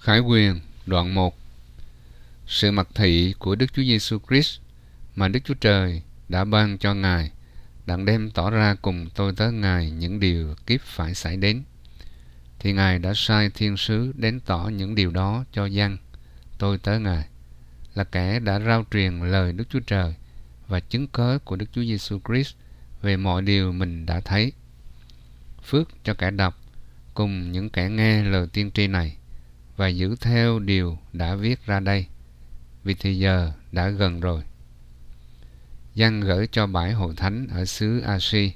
Khải quyền đoạn 1 Sự mặc thị của Đức Chúa Giêsu Christ mà Đức Chúa Trời đã ban cho Ngài đặng đem tỏ ra cùng tôi tới Ngài những điều kiếp phải xảy đến thì Ngài đã sai thiên sứ đến tỏ những điều đó cho dân tôi tới Ngài là kẻ đã rao truyền lời Đức Chúa Trời và chứng cớ của Đức Chúa Giêsu Christ về mọi điều mình đã thấy. Phước cho kẻ đọc cùng những kẻ nghe lời tiên tri này và giữ theo điều đã viết ra đây, vì thì giờ đã gần rồi. Giăng gửi cho bãi hội thánh ở xứ Asi.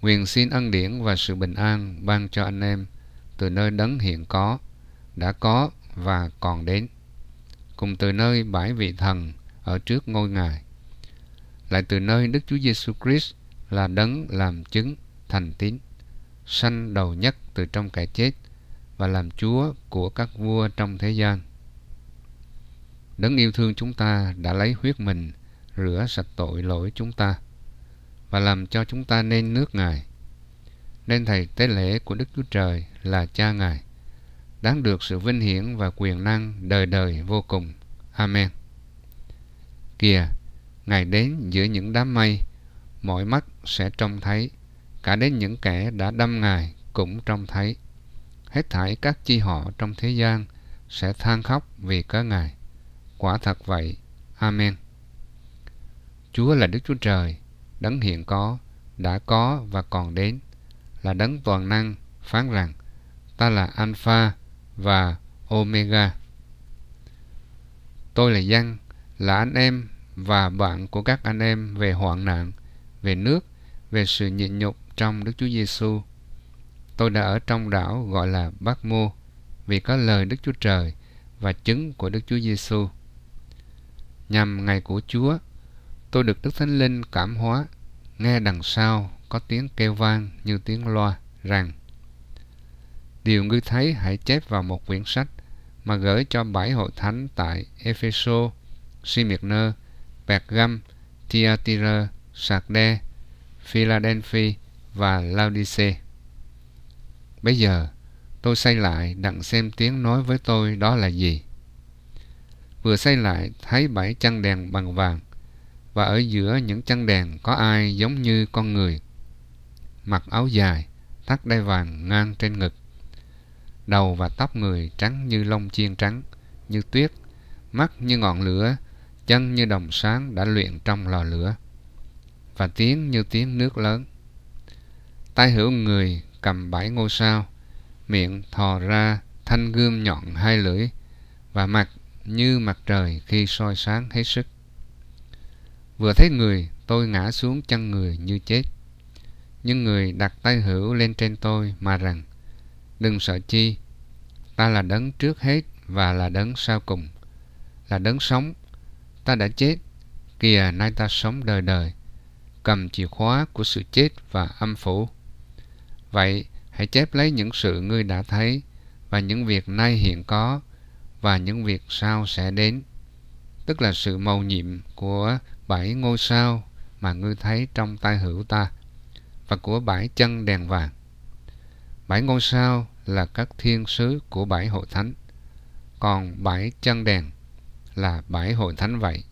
Nguyện xin ân điển và sự bình an ban cho anh em từ nơi đấng hiện có, đã có và còn đến, cùng từ nơi bãi vị thần ở trước ngôi ngài, lại từ nơi Đức Chúa Giêsu Christ là đấng làm chứng thành tín, sanh đầu nhất từ trong kẻ chết, và làm chúa của các vua trong thế gian. Đấng yêu thương chúng ta đã lấy huyết mình rửa sạch tội lỗi chúng ta và làm cho chúng ta nên nước Ngài. Nên thầy tế lễ của Đức Chúa Trời là Cha Ngài, đáng được sự vinh hiển và quyền năng đời đời vô cùng. Amen. Kìa, Ngài đến giữa những đám mây, mọi mắt sẽ trông thấy, cả đến những kẻ đã đâm Ngài cũng trông thấy hết thảy các chi họ trong thế gian sẽ than khóc vì có Ngài. Quả thật vậy. Amen. Chúa là Đức Chúa Trời, đấng hiện có, đã có và còn đến, là đấng toàn năng phán rằng ta là Alpha và Omega. Tôi là Giăng, là anh em và bạn của các anh em về hoạn nạn, về nước, về sự nhịn nhục trong Đức Chúa Giêsu. Tôi đã ở trong đảo gọi là Bác Mô vì có lời Đức Chúa Trời và chứng của Đức Chúa Giêsu. Nhằm ngày của Chúa, tôi được Đức Thánh Linh cảm hóa, nghe đằng sau có tiếng kêu vang như tiếng loa rằng Điều ngươi thấy hãy chép vào một quyển sách mà gửi cho bảy hội thánh tại Epheso, Smyrna, Pergam, Thyatira, Sardes, Philadelphia và Laodicea. Bây giờ tôi say lại đặng xem tiếng nói với tôi đó là gì. Vừa say lại thấy bảy chăn đèn bằng vàng và ở giữa những chăn đèn có ai giống như con người. Mặc áo dài, thắt đai vàng ngang trên ngực. Đầu và tóc người trắng như lông chiên trắng, như tuyết, mắt như ngọn lửa, chân như đồng sáng đã luyện trong lò lửa và tiếng như tiếng nước lớn. Tai hữu người cầm bảy ngôi sao, miệng thò ra thanh gươm nhọn hai lưỡi và mặt như mặt trời khi soi sáng hết sức. Vừa thấy người, tôi ngã xuống chân người như chết. Nhưng người đặt tay hữu lên trên tôi mà rằng, đừng sợ chi, ta là đấng trước hết và là đấng sau cùng, là đấng sống, ta đã chết, kìa nay ta sống đời đời, cầm chìa khóa của sự chết và âm phủ. Vậy, hãy chép lấy những sự ngươi đã thấy và những việc nay hiện có và những việc sau sẽ đến. Tức là sự mầu nhiệm của bảy ngôi sao mà ngươi thấy trong tay hữu ta và của bảy chân đèn vàng. Bảy ngôi sao là các thiên sứ của bảy hội thánh, còn bảy chân đèn là bảy hội thánh vậy.